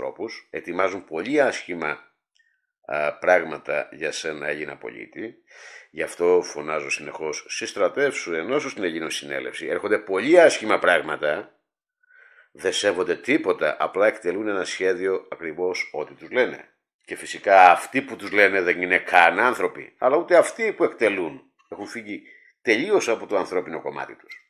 τρόπους, ετοιμάζουν πολύ άσχημα πράγματα για σένα Έλληνα πολίτη. Γι' αυτό φωνάζω συνεχώς, συστρατεύσου ενώ στην στην Συνέλευση, Έρχονται πολύ άσχημα πράγματα, δεν σέβονται τίποτα, απλά εκτελούν ένα σχέδιο ακριβώς ό,τι τους λένε. Και φυσικά αυτοί που τους λένε δεν είναι καν άνθρωποι, αλλά ούτε αυτοί που εκτελούν έχουν φύγει τελείως από το ανθρώπινο κομμάτι τους.